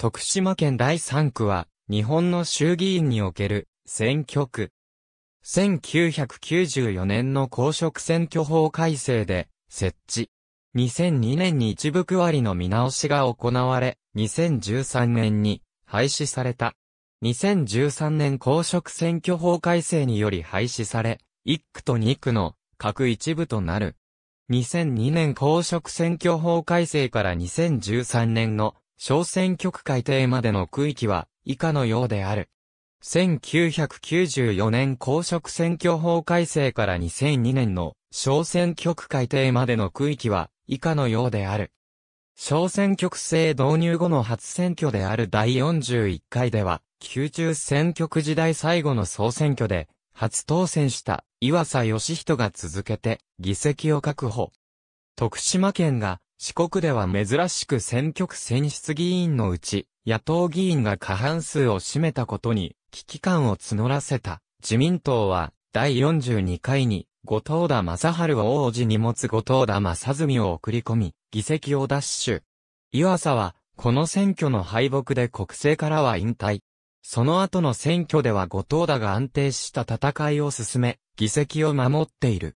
徳島県第3区は、日本の衆議院における選挙区。1994年の公職選挙法改正で設置。2002年に一部区割りの見直しが行われ、2013年に廃止された。2013年公職選挙法改正により廃止され、1区と2区の各一部となる。2002年公職選挙法改正から2013年の小選挙区改定までの区域は以下のようである。1994年公職選挙法改正から2002年の小選挙区改定までの区域は以下のようである。小選挙区制導入後の初選挙である第41回では、宮中選挙区時代最後の総選挙で、初当選した岩佐義人が続けて議席を確保。徳島県が四国では珍しく選挙区選出議員のうち、野党議員が過半数を占めたことに危機感を募らせた自民党は第42回に後藤田正春を王子に持つ後藤田正純を送り込み、議席を奪取。岩佐は、この選挙の敗北で国政からは引退。その後の選挙では後藤田が安定した戦いを進め、議席を守っている。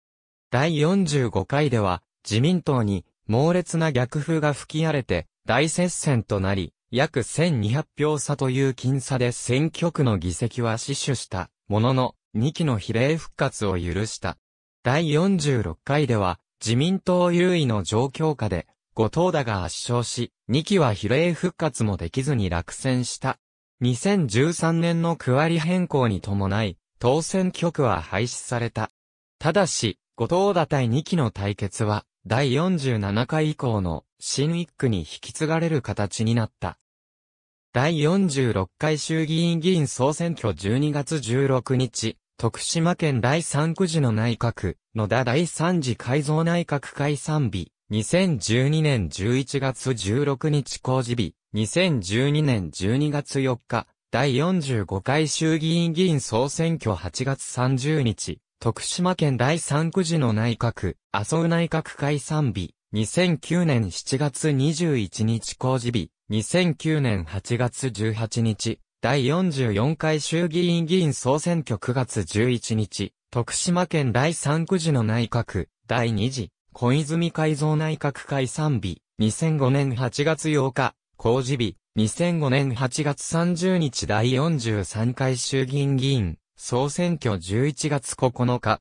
第45回では、自民党に猛烈な逆風が吹き荒れて、大接戦となり、約1200票差という僅差で選挙区の議席は死守した、ものの、2期の比例復活を許した。第46回では、自民党優位の状況下で、後藤田が圧勝し、2期は比例復活もできずに落選した。2013年の区割り変更に伴い、当選局は廃止された。ただし、後藤田対2期の対決は、第47回以降の新一区に引き継がれる形になった。第46回衆議院議員総選挙12月16日、徳島県第3区時の内閣、野田第3次改造内閣解散日、2012年11月16日公示日、2012年12月4日、第45回衆議院議員総選挙8月30日、徳島県第3区時の内閣、麻生内閣解散日、2009年7月21日公示日、2009年8月18日、第44回衆議院議員総選挙9月11日、徳島県第3区時の内閣、第2次、小泉改造内閣解散日、2005年8月8日、公示日、2005年8月30日第43回衆議院議員、総選挙11月9日。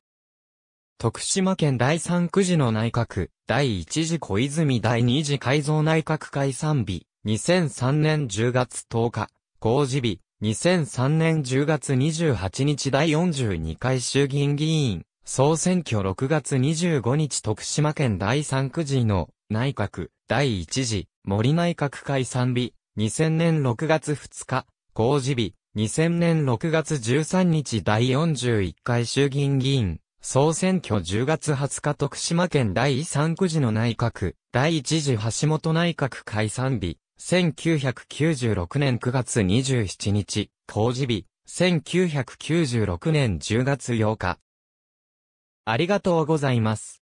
徳島県第3区時の内閣、第1次小泉第2次改造内閣解散日、2003年10月10日、公示日、2003年10月28日第42回衆議院議員、総選挙6月25日徳島県第3区時の内閣、第1次森内閣解散日、2000年6月2日、公示日、2000年6月13日第41回衆議院議員、総選挙10月20日徳島県第3区時の内閣、第1次橋本内閣解散日、1996年9月27日、公示日、1996年10月8日。ありがとうございます。